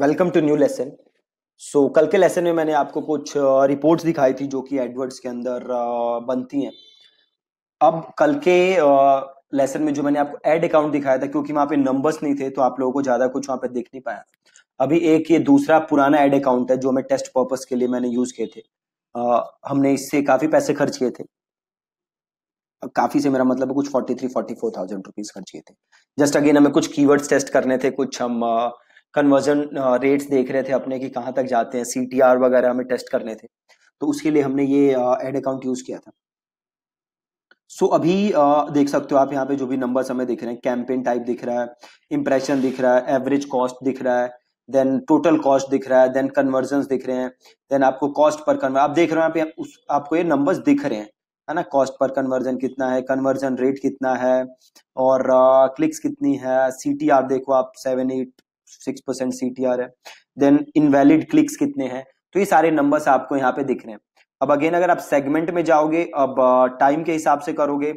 welcome to new lesson so कल के lesson में मैंने आपको कुछ रिपोर्ट्स दिखाई थी जो कि एडवर्ड्स के अंदर बनती हैं अब कल के लेसन में जो मैंने आपको एड अकाउंट दिखाया था क्योंकि वहां पे नंबर्स नहीं थे तो आप लोगों को ज्यादा कुछ वहां पे देख नहीं पाया अभी एक ये दूसरा पुराना एड अकाउंट है जो हमें टेस्ट पर्पज के लिए मैंने यूज किए थे हमने इससे काफी पैसे खर्च किए थे काफी से मेरा मतलब कुछ forty three forty four thousand rupees खर्च किए थे जस्ट अगेन हमें कुछ कीवर्ड्स टेस्ट करने थे कुछ हम uh, कन्वर्जन रेट्स uh, देख रहे थे अपने कि कहाँ तक जाते हैं सी टी आर वगैरह हमें टेस्ट करने थे तो उसके लिए हमने ये एड अकाउंट यूज किया था सो so, अभी आ, uh, देख सकते हो आप यहाँ पे जो भी नंबर्स हमें दिख रहे हैं कैंपेन टाइप दिख रहा है इंप्रेशन दिख रहा है एवरेज कॉस्ट दिख रहा है देन टोटल कॉस्ट दिख रहा है देन कन्वर्जन दिख रहे हैं देन आपको कॉस्ट पर कन्वर्जन आप देख रहे हो यहाँ पे उस, आपको ये नंबर्स दिख रहे हैं है ना कॉस्ट पर कन्वर्जन कितना है कन्वर्जन रेट कितना है और क्लिक्स uh, कितनी है सी देखो आप seven eight six percent C T R है देन इनवैलिड क्लिक्स कितने हैं तो ये सारे नंबर्स आपको यहाँ पे दिख रहे हैं अब अगेन अगर आप सेगमेंट में जाओगे अब टाइम के हिसाब से करोगे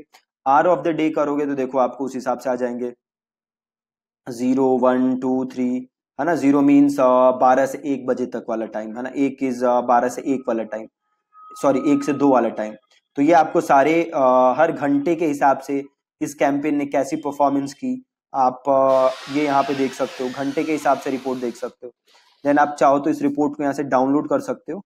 आर ऑफ द डे करोगे तो देखो आपको उस हिसाब से आ जाएंगे जीरो वन टू थ्री है ना जीरो मीन्स बारह से एक बजे तक वाला टाइम है ना एक इज बारह से एक वाला टाइम सॉरी एक से दो वाला टाइम तो ये आपको सारे आ, हर घंटे के हिसाब से इस कैंपेन ने कैसी परफॉर्मेंस की आप ये यहाँ पे देख सकते हो घंटे के हिसाब से रिपोर्ट देख सकते हो देन आप चाहो तो इस रिपोर्ट को यहाँ से डाउनलोड कर सकते हो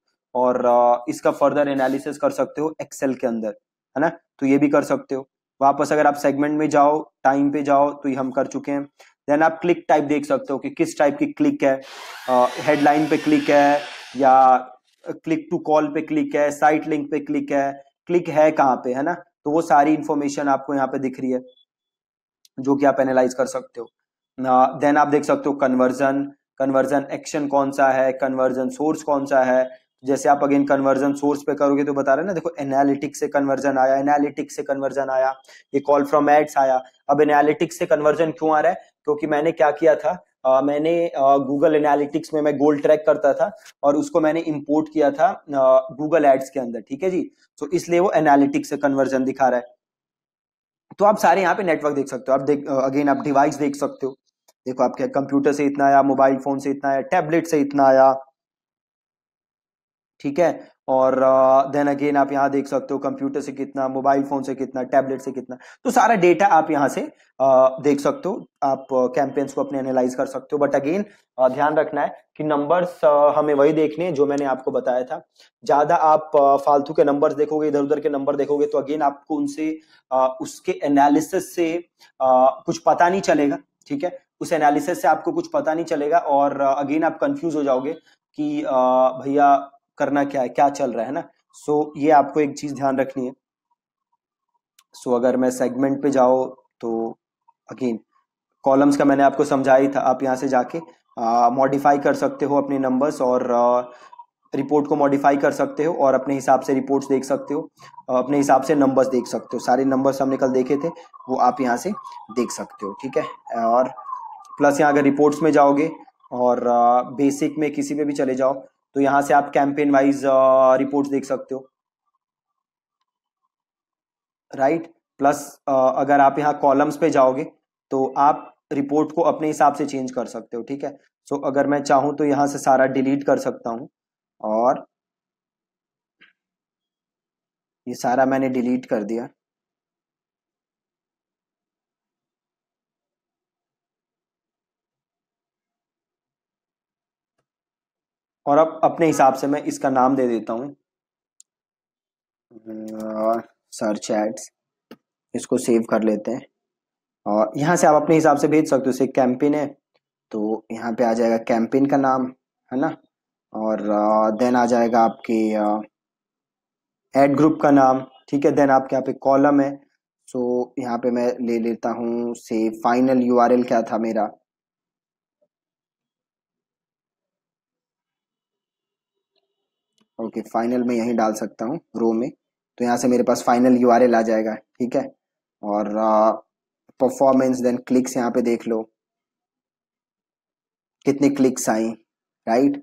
और इसका फर्दर एनालिसिस कर सकते हो एक्सेल के अंदर है ना तो ये भी कर सकते हो वापस अगर आप सेगमेंट में जाओ टाइम पे जाओ तो ये हम कर चुके हैं देन आप क्लिक टाइप देख सकते हो कि किस टाइप की क्लिक है हेडलाइन पे क्लिक है या क्लिक टू कॉल पे क्लिक है साइट लिंक पे क्लिक है क्लिक है कहाँ पे है ना तो वो सारी इन्फॉर्मेशन आपको यहाँ पे दिख रही है जो कि आप एनालाइज कर सकते हो देन आप देख सकते हो कन्वर्जन कन्वर्जन एक्शन कौन सा है कन्वर्जन सोर्स कौन सा है जैसे आप अगेन कन्वर्जन सोर्स पे करोगे तो बता रहे ना देखो एनालिटिक्स से कन्वर्जन आया एनालिटिक्स से कन्वर्जन आया ये कॉल फ्रॉम एड्स आया अब एनालिटिक्स से कन्वर्जन क्यों आ रहा है क्योंकि तो मैंने क्या किया था आ, मैंने गूगल एनालिटिक्स में मैं गोल ट्रैक करता था और उसको मैंने इंपोर्ट किया था गूगल एड्स के अंदर ठीक है जी तो so, इसलिए वो एनालिटिक्स से कन्वर्जन दिखा रहा है तो आप सारे यहाँ पे नेटवर्क देख सकते हो आप देख अगेन आप डिवाइस देख सकते हो देखो आपके कंप्यूटर से इतना आया मोबाइल फोन से इतना आया टैबलेट से इतना आया ठीक है और देन अगेन आप यहाँ देख सकते हो कंप्यूटर से कितना मोबाइल फोन से कितना टैबलेट से कितना तो सारा डेटा आप यहाँ से देख सकते हो आप कैंपेन्स को अपने एनालाइज कर सकते हो बट अगेन ध्यान रखना है कि नंबर्स हमें वही देखने हैं जो मैंने आपको बताया था ज़्यादा आप फालतू के नंबर्स देखोगे इधर उधर के नंबर देखोगे तो अगेन आपको उनसे उसके एनालिसिस से कुछ पता नहीं चलेगा ठीक है उस एनालिसिस से आपको कुछ पता नहीं चलेगा और अगेन आप कंफ्यूज हो जाओगे कि भैया करना क्या है क्या चल रहा है ना सो so, ये आपको एक चीज ध्यान रखनी है सो so, अगर मैं सेगमेंट पे जाओ तो अगेन कॉलम्स का मैंने आपको समझाया था आप यहाँ से जाके मॉडिफाई कर सकते हो अपने नंबर्स और आ, रिपोर्ट को मॉडिफाई कर सकते हो और अपने हिसाब से रिपोर्ट्स देख सकते हो अपने हिसाब से नंबर्स देख सकते हो सारे नंबर्स हमने कल देखे थे वो आप यहाँ से देख सकते हो ठीक है और प्लस यहाँ अगर रिपोर्ट्स में जाओगे और बेसिक में किसी में भी चले जाओ तो यहां से आप कैंपेन वाइज रिपोर्ट्स देख सकते हो राइट प्लस uh, अगर आप यहाँ कॉलम्स पे जाओगे तो आप रिपोर्ट को अपने हिसाब से चेंज कर सकते हो ठीक है सो so, अगर मैं चाहूं तो यहां से सारा डिलीट कर सकता हूं और ये सारा मैंने डिलीट कर दिया और अब अपने हिसाब से मैं इसका नाम दे देता हूँ सर्च एड्स इसको सेव कर लेते हैं और यहाँ से आप अपने हिसाब से भेज सकते हो जैसे कैंपिन है तो यहाँ पे आ जाएगा कैंपिन का नाम है ना और देन uh, आ जाएगा आपके एड uh, ग्रुप का नाम ठीक है देन आपके यहाँ पे कॉलम है सो यहाँ पे मैं ले लेता हूँ से फाइनल यूआरएल क्या था मेरा ओके okay, फाइनल में यहीं डाल सकता हूँ रो में तो यहाँ से मेरे पास फाइनल यू आ जाएगा ठीक है और परफॉर्मेंस देन क्लिक्स यहाँ पे देख लो कितने क्लिक्स आई राइट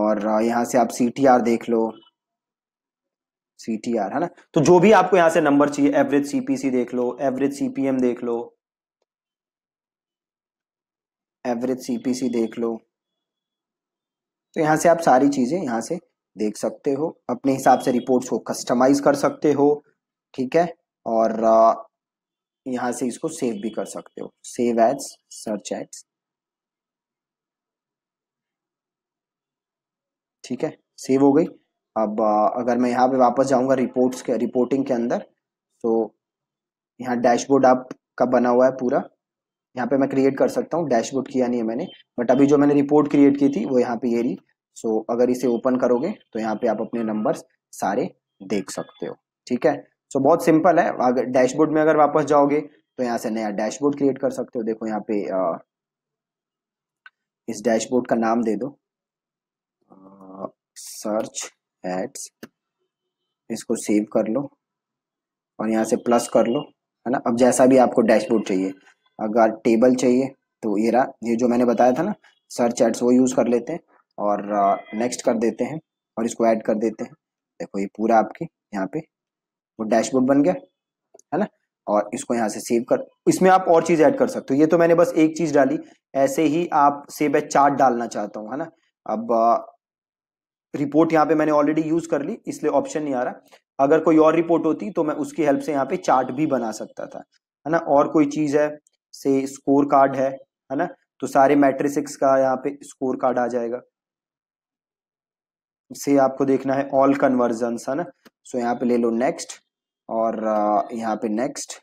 और uh, यहाँ से आप सी देख लो सी है ना तो जो भी आपको यहाँ से नंबर चाहिए एवरेज सीपीसी देख लो एवरेज सीपीएम देख लो एवरेज सीपीसी देख लो तो यहाँ से आप सारी चीज़ें यहाँ से देख सकते हो अपने हिसाब से रिपोर्ट्स को कस्टमाइज कर सकते हो ठीक है और यहाँ से इसको सेव भी कर सकते हो सेव एड्स सर्च एड्स ठीक है सेव हो गई अब अगर मैं यहाँ पे वापस जाऊँगा रिपोर्ट्स के रिपोर्टिंग के अंदर तो यहाँ डैशबोर्ड आपका बना हुआ है पूरा यहाँ पे मैं क्रिएट कर सकता हूँ डैशबोर्ड किया नहीं है मैंने बट अभी जो मैंने रिपोर्ट क्रिएट की थी वो यहाँ पे ये रही सो so, अगर इसे ओपन करोगे तो यहाँ पे आप अपने नंबर्स सारे देख सकते हो ठीक है सो so, बहुत सिंपल है अगर डैशबोर्ड में अगर वापस जाओगे तो यहाँ से नया डैशबोर्ड क्रिएट कर सकते हो देखो यहाँ पे आ, इस डैशबोर्ड का नाम दे दो सर्च एड्स इसको सेव कर लो और यहाँ से प्लस कर लो है ना अब जैसा भी आपको डैशबोर्ड चाहिए अगर टेबल चाहिए तो ये रहा ये जो मैंने बताया था ना सर्च एड्स वो यूज़ कर लेते हैं और नेक्स्ट कर देते हैं और इसको ऐड कर देते हैं देखो ये पूरा आपके यहाँ पे वो डैशबोर्ड बन गया है ना और इसको यहाँ से सेव कर इसमें आप और चीज़ ऐड कर सकते हो ये तो मैंने बस एक चीज़ डाली ऐसे ही आप सेव है चार्ट डालना चाहता हूँ है ना अब रिपोर्ट यहाँ पे मैंने ऑलरेडी यूज़ कर ली इसलिए ऑप्शन नहीं आ रहा अगर कोई और रिपोर्ट होती तो मैं उसकी हेल्प से यहाँ पे चार्ट भी बना सकता था है ना और कोई चीज़ है से स्कोर कार्ड है है ना तो सारे मैट्रिसिक्स का यहाँ पे स्कोर कार्ड आ जाएगा से आपको देखना है ऑल कन्वर्जन है ना सो यहाँ पे ले लो नेक्स्ट और यहाँ पे नेक्स्ट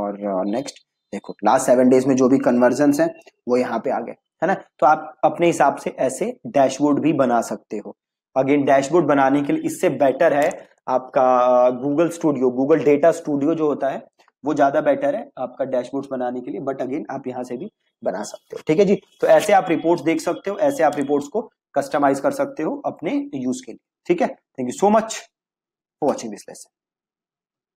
और नेक्स्ट देखो लास्ट सेवन डेज में जो भी कन्वर्जन है वो यहाँ पे आ गए है ना तो आप अपने हिसाब से ऐसे डैशबोर्ड भी बना सकते हो अगेन डैशबोर्ड बनाने के लिए इससे बेटर है आपका Google studio Google data studio जो होता है वो ज्यादा बेटर है आपका डैशबोर्ड बनाने के लिए बट अगेन आप यहाँ से भी बना सकते हो ठीक है जी तो ऐसे आप रिपोर्ट्स देख सकते हो ऐसे आप रिपोर्ट्स को कस्टमाइज कर सकते हो अपने यूज के लिए ठीक है thank you so much for watching this lesson